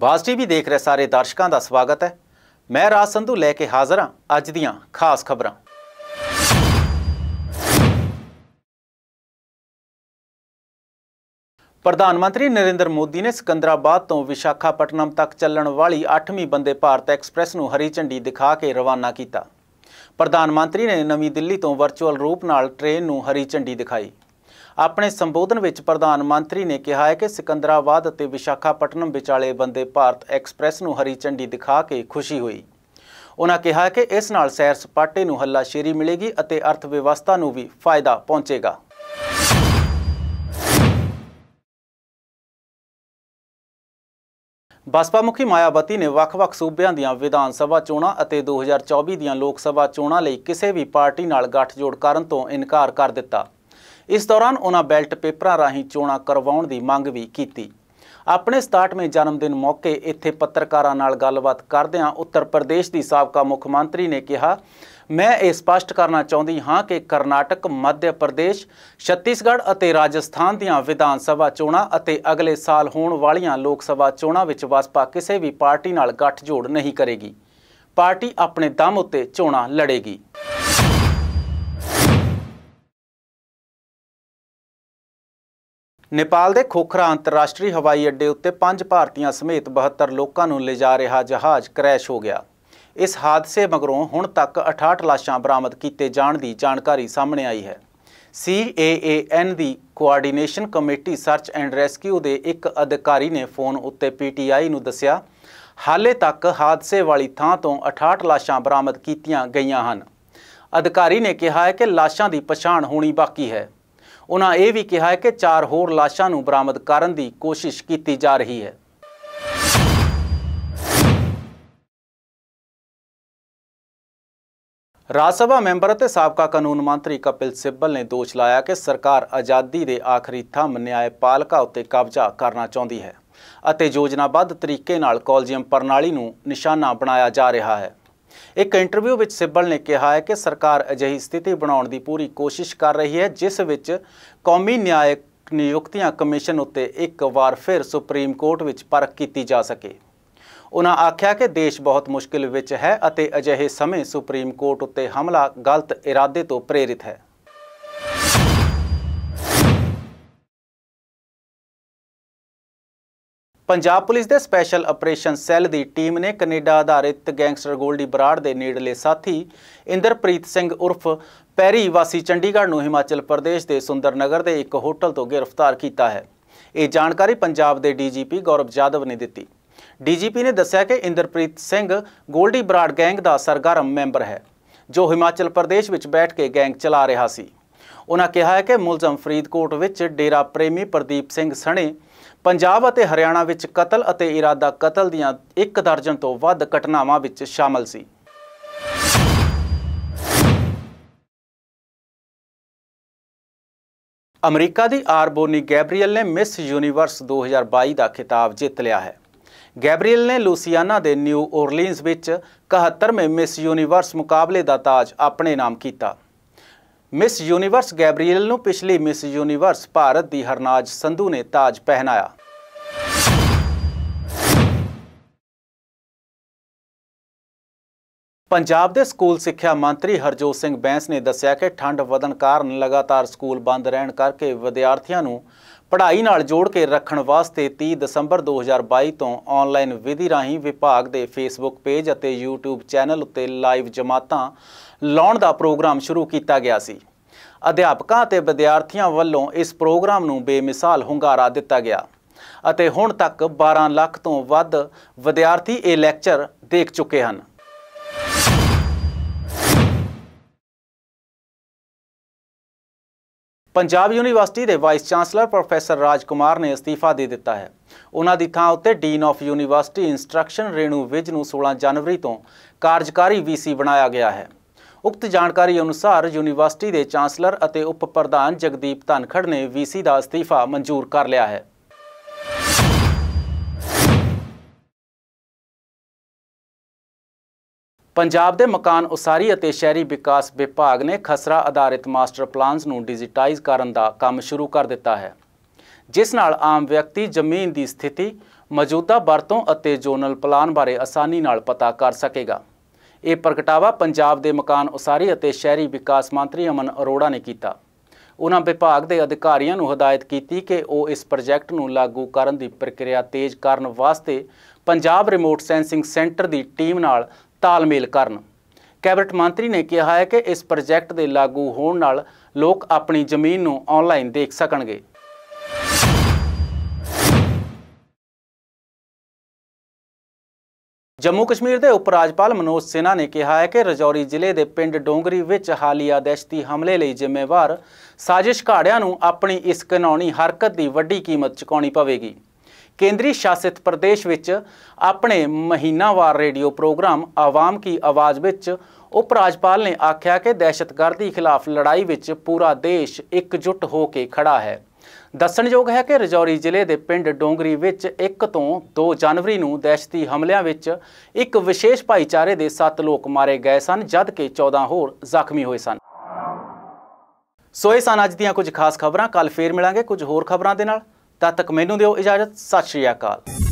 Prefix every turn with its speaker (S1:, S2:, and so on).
S1: ਬਾਸ TV ਦੇਖ ਰਹੇ ਸਾਰੇ ਦਰਸ਼ਕਾਂ ਦਾ ਸਵਾਗਤ ਹੈ ਮੈਂ ਰਾਜ ਸੰਧੂ ਲੈ ਕੇ ਹਾਜ਼ਰ ਹਾਂ ਅੱਜ ਦੀਆਂ ਖਾਸ ਖਬਰਾਂ ਪ੍ਰਧਾਨ ਮੰਤਰੀ ਨਰਿੰਦਰ ਮੋਦੀ ਨੇ ਸਿਕੰਦਰਾਬਾਦ ਤੋਂ ਵਿਸ਼ਾਖਾਪਟਨਮ ਤੱਕ ਚੱਲਣ ਵਾਲੀ 8ਵੀਂ ਬੰਦੇ ਭਾਰਤ ਐਕਸਪ੍ਰੈਸ ਨੂੰ ਹਰੀ ਝੰਡੀ ਦਿਖਾ ਕੇ ਰਵਾਨਾ ਕੀਤਾ ਪ੍ਰਧਾਨ ਮੰਤਰੀ ਨੇ ਨਵੀਂ ਦਿੱਲੀ ਤੋਂ ਵਰਚੁਅਲ ਰੂਪ ਨਾਲ ਟ੍ਰੇਨ ਨੂੰ ਹਰੀ ਝੰਡੀ ਦਿਖਾਈ ਆਪਣੇ ਸੰਬੋਧਨ ਵਿੱਚ ਪ੍ਰਧਾਨ ਮੰਤਰੀ ਨੇ ਕਿਹਾ ਹੈ ਕਿ ਸਿਕੰਦਰਾਬਾਦ ਅਤੇ ਵਿਸ਼ਾਖਾਪਟਨਮ ਵਿਚਾਲੇ ਬੰਦੇ ਭਾਰਤ ਐਕਸਪ੍ਰੈਸ ਨੂੰ ਹਰੀ ਝੰਡੀ ਦਿਖਾ ਕੇ ਖੁਸ਼ੀ ਹੋਈ ਉਹਨਾਂ ਕਿਹਾ ਕਿ ਇਸ ਨਾਲ ਸੈਰ ਸਪਾਟੇ ਨੂੰ ਹੱਲਾ ਸ਼ੇਰੀ ਮਿਲੇਗੀ ਅਤੇ ਅਰਥ ਵਿਵਸਥਾ ਨੂੰ ਵੀ ਫਾਇਦਾ ਪਹੁੰਚੇਗਾ ਬਸਪਾ ਮੁਖੀ ਮਾਇਆਵਤੀ ਨੇ ਵੱਖ-ਵੱਖ ਸੂਬਿਆਂ ਦੀਆਂ ਵਿਧਾਨ ਸਭਾ ਚੋਣਾਂ ਅਤੇ 2024 ਦੀਆਂ ਲੋਕ ਸਭਾ ਚੋਣਾਂ ਲਈ ਕਿਸੇ ਵੀ ਪਾਰਟੀ ਨਾਲ ਗੱਠਜੋੜ ਕਰਨ ਤੋਂ ਇਨਕਾਰ ਕਰ ਦਿੱਤਾ ਇਸ ਦੌਰਾਨ ਉਹਨਾਂ ਬੈਲਟ ਪੇਪਰਾਂ ਰਾਹੀਂ ਚੋਣਾਂ ਕਰਵਾਉਣ ਦੀ ਮੰਗ ਵੀ ਕੀਤੀ ਆਪਣੇ 67ਵੇਂ ਜਨਮ ਦਿਨ ਮੌਕੇ ਇੱਥੇ ਪੱਤਰਕਾਰਾਂ ਨਾਲ ਗੱਲਬਾਤ ਕਰਦਿਆਂ ਉੱਤਰ ਪ੍ਰਦੇਸ਼ ਦੀ ਸਾਬਕਾ ਮੁੱਖ ਮੰਤਰੀ ਨੇ ਕਿਹਾ ਮੈਂ ਇਹ ਸਪਸ਼ਟ ਕਰਨਾ ਚਾਹੁੰਦੀ ਹਾਂ ਕਿ ਕਰਨਾਟਕ ਮੱਧ ਪ੍ਰਦੇਸ਼ ਛੱਤੀਸਗੜ੍ਹ ਅਤੇ ਰਾਜਸਥਾਨ ਦੀਆਂ ਵਿਧਾਨ ਸਭਾ ਚੋਣਾਂ ਅਤੇ ਅਗਲੇ ਸਾਲ ਹੋਣ ਵਾਲੀਆਂ ਲੋਕ ਸਭਾ ਚੋਣਾਂ ਵਿੱਚ ਵਸਪਾ ਕਿਸੇ ਵੀ ਪਾਰਟੀ ਨਾਲ ਗੱਠਜੋੜ ਨਹੀਂ ਕਰੇਗੀ ਪਾਰਟੀ ਆਪਣੇ ਦਮ ਉੱਤੇ ਚੋਣਾਂ ਲੜੇਗੀ ਨੇਪਾਲ ਦੇ ਖੋਖਰਾ ਅੰਤਰਰਾਸ਼ਟਰੀ ਹਵਾਈ ਅੱਡੇ ਉੱਤੇ ਪੰਜ ਭਾਰਤੀਆਂ ਸਮੇਤ 72 ਲੋਕਾਂ ਨੂੰ ਲਿਜਾ ਰਿਹਾ ਜਹਾਜ਼ ਕ੍ਰੈਸ਼ ਹੋ ਗਿਆ ਇਸ ਹਾਦਸੇ ਮਗਰੋਂ ਹੁਣ ਤੱਕ 68 ਲਾਸ਼ਾਂ ਬਰਾਮਦ ਕੀਤੇ ਜਾਣ ਦੀ ਜਾਣਕਾਰੀ ਸਾਹਮਣੇ ਆਈ ਹੈ CAAN ਦੀ coordination committee search and rescue ਦੇ ਇੱਕ ਅਧਿਕਾਰੀ ਨੇ ਫੋਨ ਉੱਤੇ ਪੀਟੀਆਈ ਨੂੰ ਦੱਸਿਆ ਹਾਲੇ ਤੱਕ ਹਾਦਸੇ ਵਾਲੀ ਥਾਂ ਤੋਂ 68 ਲਾਸ਼ਾਂ ਬਰਾਮਦ ਕੀਤੀਆਂ ਗਈਆਂ ਹਨ ਅਧਿਕਾਰੀ ਨੇ ਕਿਹਾ ਹੈ ਕਿ ਲਾਸ਼ਾਂ ਦੀ ਪਛਾਣ ਹੋਣੀ ਬਾਕੀ ਹੈ ਉਹਨਾਂ ਇਹ ਵੀ ਕਿਹਾ ਹੈ ਕਿ ਚਾਰ ਹੋਰ ਲਾਸ਼ਾਂ ਨੂੰ ਬਰਾਮਦ ਕਰਨ ਦੀ ਕੋਸ਼ਿਸ਼ ਕੀਤੀ ਜਾ ਰਹੀ ਹੈ ਰਾਜ ਸਭਾ ਮੈਂਬਰ ਅਤੇ ਸਾਬਕਾ ਕਾਨੂੰਨ ਮੰਤਰੀ ਕਪਿਲ ਸਿੱਬਲ ਨੇ ਦੋਸ਼ ਲਾਇਆ ਕਿ ਸਰਕਾਰ ਆਜ਼ਾਦੀ ਦੇ ਆਖਰੀ ਥੰਮ ਨਿਆਏ ਪਾਲਕਾ ਉੱਤੇ ਕਬਜ਼ਾ ਕਰਨਾ ਚਾਹੁੰਦੀ ਹੈ ਅਤੇ ਯੋਜਨਾਬੱਧ ਤਰੀਕੇ ਨਾਲ ਕਾਲਜੀਅਮ ਪ੍ਰਣਾਲੀ ਨੂੰ ਨਿਸ਼ਾਨਾ ਬਣਾਇਆ ਜਾ ਰਿਹਾ ਹੈ ਇੱਕ ਇੰਟਰਵਿਊ ਵਿੱਚ ਸਿੱਬਲ ਨੇ ਕਿਹਾ ਹੈ ਕਿ ਸਰਕਾਰ ਅਜਿਹੀ ਸਥਿਤੀ ਬਣਾਉਣ ਦੀ ਪੂਰੀ ਕੋਸ਼ਿਸ਼ ਕਰ ਰਹੀ ਹੈ ਜਿਸ ਵਿੱਚ ਕੌਮੀ ਨਿਆਇਕ ਨਿਯੁਕਤੀਆਂ ਕਮਿਸ਼ਨ ਉੱਤੇ ਇੱਕ ਵਾਰ ਫਿਰ ਸੁਪਰੀਮ ਕੋਰਟ ਵਿੱਚ ਪਰਖ ਕੀਤੀ ਜਾ ਸਕੇ ਉਹਨਾਂ ਆਖਿਆ ਕਿ ਦੇਸ਼ ਬਹੁਤ ਮੁਸ਼ਕਿਲ ਵਿੱਚ ਹੈ ਅਤੇ ਅਜਿਹੇ ਸਮੇਂ ਸੁਪਰੀਮ ਕੋਰਟ ਉੱਤੇ ਹਮਲਾ ਗਲਤ ਇਰਾਦੇ ਤੋਂ ਪ੍ਰੇਰਿਤ ਹੈ ਪੰਜਾਬ ਪੁਲਿਸ ਦੇ ਸਪੈਸ਼ਲ ਆਪਰੇਸ਼ਨ ਸੈੱਲ ਦੀ ਟੀਮ ਨੇ ਕੈਨੇਡਾ ਆਧਾਰਿਤ ਗੈਂਗਸਟਰ ਗੋਲਡੀ ਬਰਾੜ ਦੇ ਨੇੜਲੇ ਸਾਥੀ ਇੰਦਰਪ੍ਰੀਤ ਸਿੰਘ ਉਰਫ ਪੈਰੀ ਵਾਸੀ ਚੰਡੀਗੜ੍ਹ ਨੂੰ ਹਿਮਾਚਲ ਪ੍ਰਦੇਸ਼ ਦੇ ਸੁੰਦਰਨਗਰ ਦੇ ਇੱਕ ਹੋਟਲ ਤੋਂ ਗ੍ਰਿਫਤਾਰ ਕੀਤਾ ਹੈ ਇਹ ਜਾਣਕਾਰੀ ਪੰਜਾਬ ਦੇ ਡੀਜੀਪੀ ਗੌਰਵ ਜਾਦਵ ਨੇ ਦਿੱਤੀ ਡੀਜੀਪੀ ਨੇ ਦੱਸਿਆ ਕਿ ਇੰਦਰਪ੍ਰੀਤ ਸਿੰਘ ਗੋਲਡੀ ਬਰਾੜ ਗੈਂਗ ਦਾ ਸਰਗਰਮ ਮੈਂਬਰ ਹੈ ਜੋ ਹਿਮਾਚਲ ਪ੍ਰਦੇਸ਼ ਵਿੱਚ ਬੈਠ ਕੇ ਗੈਂਗ ਚਲਾ ਰਿਹਾ ਸੀ ਉਹਨਾਂ ਕਿਹਾ ਹੈ ਕਿ ਮੁਲਜ਼ਮ ਫਰੀਦਕੋਟ ਵਿੱਚ ਡੇਰਾ ਪ੍ਰੇਮੀ ਪ੍ਰਦੀਪ ਸਿੰਘ ਸਣੇ ਪੰਜਾਬ ਅਤੇ ਹਰਿਆਣਾ ਵਿੱਚ ਕਤਲ ਅਤੇ ਇਰਾਦਾ ਕਤਲ ਦੀਆਂ ਇੱਕ ਦਰਜਨ ਤੋਂ ਵੱਧ ਘਟਨਾਵਾਂ ਵਿੱਚ ਸ਼ਾਮਲ ਸੀ ਅਮਰੀਕਾ ਦੀ ਆਰਬੋਨੀ ਗੈਬਰੀਅਲ ਨੇ ਮਿਸ ਯੂਨੀਵਰਸ 2022 ਦਾ ਖਿਤਾਬ ਜਿੱਤ ਲਿਆ ਹੈ ਗੈਬਰੀਅਲ ਨੇ ਲੂਸੀਆਨਾ ਦੇ ਨਿਊ ਓਰਲੀਨਸ ਵਿੱਚ 71ਵੇਂ ਮਿਸ ਯੂਨੀਵਰਸ ਮੁਕਾਬਲੇ ਦਾ ਤਾਜ ਆਪਣੇ ਨਾਮ ਕੀਤਾ ਮਿਸ ਯੂਨੀਵਰਸ ਗੈਬਰੀਅਲ ਨੂੰ ਪਿਛਲੀ ਮਿਸ ਯੂਨੀਵਰਸ ਭਾਰਤ ਦੀ ਹਰਨਾਜ ਸੰਧੂ ਨੇ ਤਾਜ ਪਹਿਨਾਇਆ ਪੰਜਾਬ ਦੇ ਸਕੂਲ ਸਿੱਖਿਆ ਮੰਤਰੀ ਹਰਜੋਤ ਸਿੰਘ ਬੈਂਸ ਨੇ ਦੱਸਿਆ ਕਿ ਠੰਡ ਵਧਣ ਕਾਰਨ ਲਗਾਤਾਰ ਸਕੂਲ ਬੰਦ ਰਹਿਣ ਕਰਕੇ ਵਿਦਿਆਰਥੀਆਂ ਨੂੰ ਪੜ੍ਹਾਈ ਨਾਲ ਜੋੜ ਕੇ ਰੱਖਣ ਵਾਸਤੇ 30 ਦਸੰਬਰ 2022 ਤੋਂ ਆਨਲਾਈਨ ਵਿਧੀ ਰਾਹੀਂ ਵਿਭਾਗ ਦੇ ਫੇਸਬੁੱਕ ਪੇਜ ਅਤੇ YouTube ਚੈਨਲ ਉੱਤੇ ਲਾਈਵ ਜਮਾਤਾਂ ਲਾਉਣ ਦਾ ਪ੍ਰੋਗਰਾਮ ਸ਼ੁਰੂ ਕੀਤਾ ਗਿਆ ਸੀ ਅਧਿਆਪਕਾਂ ਅਤੇ ਵਿਦਿਆਰਥੀਆਂ ਵੱਲੋਂ ਇਸ ਪ੍ਰੋਗਰਾਮ ਨੂੰ ਬੇਮਿਸਾਲ ਹੁੰਗਾਰਾ ਦਿੱਤਾ ਗਿਆ ਅਤੇ ਹੁਣ ਤੱਕ 12 ਲੱਖ ਤੋਂ ਵੱਧ ਵਿਦਿਆਰਥੀ ਇਹ ਲੈਕਚਰ ਦੇਖ ਚੁੱਕੇ ਹਨ ਪੰਜਾਬ ਯੂਨੀਵਰਸਿਟੀ ਦੇ ਵਾਈਸ ਚਾਂਸਲਰ ਪ੍ਰੋਫੈਸਰ ਰਾਜਕੁਮਾਰ ਨੇ ਅਸਤੀਫਾ ਦੇ ਦਿੱਤਾ ਹੈ ਉਹਨਾਂ ਦੀ ਥਾਂ ਉੱਤੇ dean of university instruction Renu Vij ਨੂੰ 16 ਜਨਵਰੀ ਤੋਂ ਕਾਰਜਕਾਰੀ ਵੀਸੀ ਬਣਾਇਆ ਗਿਆ ਹੈ ਉਕਤ ਜਾਣਕਾਰੀ ਅਨੁਸਾਰ ਯੂਨੀਵਰਸਿਟੀ ਦੇ ਚਾਂਸਲਰ ਅਤੇ ਉਪ ਪ੍ਰਧਾਨ ਜਗਦੀਪ ਧਨਖੜ ਨੇ ਵੀਸੀ ਦਾ ਅਸਤੀਫਾ ਮਨਜ਼ੂਰ ਕਰ ਲਿਆ ਹੈ ਪੰਜਾਬ ਦੇ ਮਕਾਨ ਉਸਾਰੀ ਅਤੇ ਸ਼ਹਿਰੀ ਵਿਕਾਸ ਵਿਭਾਗ ਨੇ ਖਸਰਾ ਆਧਾਰਿਤ ਮਾਸਟਰ ਪਲਾਨਸ ਨੂੰ ਡਿਜੀਟਾਈਜ਼ ਕਰਨ ਦਾ ਕੰਮ ਸ਼ੁਰੂ ਕਰ ਦਿੱਤਾ ਹੈ ਜਿਸ ਨਾਲ ਆਮ ਵਿਅਕਤੀ ਜ਼ਮੀਨ ਦੀ ਸਥਿਤੀ ਮੌਜੂਦਾ ਵਰਤੋਂ ਅਤੇ ਜ਼ੋਨਲ ਪਲਾਨ ਬਾਰੇ ਆਸਾਨੀ ਨਾਲ ਪਤਾ ਕਰ ਸਕੇਗਾ ਇਹ ਪ੍ਰਗਟਾਵਾ ਪੰਜਾਬ ਦੇ ਮਕਾਨ ਉਸਾਰੀ ਅਤੇ ਸ਼ਹਿਰੀ ਵਿਕਾਸ ਮੰਤਰੀ ਅਮਨ ਅਰੋੜਾ ਨੇ ਕੀਤਾ ਉਹਨਾਂ ਵਿਭਾਗ ਦੇ ਅਧਿਕਾਰੀਆਂ ਨੂੰ ਹਦਾਇਤ ਕੀਤੀ ਕਿ ਉਹ ਇਸ ਪ੍ਰੋਜੈਕਟ ਨੂੰ ਲਾਗੂ ਕਰਨ ਦੀ ਪ੍ਰਕਿਰਿਆ ਤੇਜ਼ ਕਰਨ ਵਾਸਤੇ ਪੰਜਾਬ ਰਿਮੋਟ ਸੈਂਸਿੰਗ ਸੈਂਟਰ ਦੀ ਟੀਮ ਨਾਲ ਤਾਲਮੇਲ ਕਰਨ ਕੈਬਨਿਟ ਮੰਤਰੀ ਨੇ ਕਿਹਾ ਹੈ ਕਿ ਇਸ ਪ੍ਰੋਜੈਕਟ ਦੇ ਲਾਗੂ ਹੋਣ ਨਾਲ ਲੋਕ ਆਪਣੀ ਜ਼ਮੀਨ ਨੂੰ ਆਨਲਾਈਨ ਦੇਖ ਸਕਣਗੇ ਜੰਮੂ ਕਸ਼ਮੀਰ ਦੇ ਉਪ ਰਾਜਪਾਲ ਮਨੋਜ ਸਿਨਹਾ ਨੇ ਕਿਹਾ ਹੈ ਕਿ ਰਜੌਰੀ ਜ਼ਿਲ੍ਹੇ ਦੇ ਪਿੰਡ ਡੋਂਗਰੀ ਵਿੱਚ ਹਾਲੀਆ ਦਹਿਸ਼ਤੀ ਹਮਲੇ ਲਈ ਜ਼ਿੰਮੇਵਾਰ ਸਾਜ਼ਿਸ਼ ਨੂੰ ਆਪਣੀ ਇਸ ਕਾਨੂੰਨੀ ਹਰਕਤ ਦੀ ਵੱਡੀ ਕੀਮਤ ਚੁਕਾਉਣੀ ਪਵੇਗੀ ਕੇਂਦਰੀ ਸ਼ਾਸਿਤ ਪ੍ਰਦੇਸ਼ ਵਿੱਚ ਆਪਣੇ ਮਹੀਨਾਵਾਰ ਰੇਡੀਓ ਪ੍ਰੋਗਰਾਮ ਆਵਾਮ ਕੀ ਆਵਾਜ਼ ਵਿੱਚ ਉਪ ਰਾਜਪਾਲ ਨੇ ਆਖਿਆ ਕਿ ਦਹਿਸ਼ਤਗਰਦੀ ਖਿਲਾਫ ਲੜਾਈ ਵਿੱਚ ਪੂਰਾ ਦੇਸ਼ ਇਕਜੁੱਟ ਹੋ ਕੇ ਖੜਾ ਹੈ ਦੱਸਣਯੋਗ ਹੈ ਕਿ ਰਜੌਰੀ ਜ਼ਿਲ੍ਹੇ ਦੇ ਪਿੰਡ ਡੋਂਗਰੀ ਵਿੱਚ 1 ਤੋਂ 2 ਜਨਵਰੀ ਨੂੰ ਦਹਿਸ਼ਤੀ ਹਮਲਿਆਂ ਵਿੱਚ ਇੱਕ ਵਿਸ਼ੇਸ਼ ਭਾਈਚਾਰੇ ਦੇ 7 ਲੋਕ ਮਾਰੇ ਗਏ ਸਨ ਜਦਕਿ 14 ਹੋਰ ਜ਼ਖਮੀ ਹੋਏ ਸਨ ਸੋ ਇਹ ਸਨ ਅੱਜ ਦੀਆਂ ਕੁਝ ਖਾਸ ਖਬਰਾਂ ਕੱਲ ਫੇਰ ਮਿਲਾਂਗੇ ਕੁਝ ਹੋਰ ਖਬਰਾਂ ਦੇ ਨਾਲ ਤਦ ਤੱਕ ਮੈਨੂੰ ਦਿਓ ਇਜਾਜ਼ਤ ਸਤਿ ਸ਼੍ਰੀ ਅਕਾਲ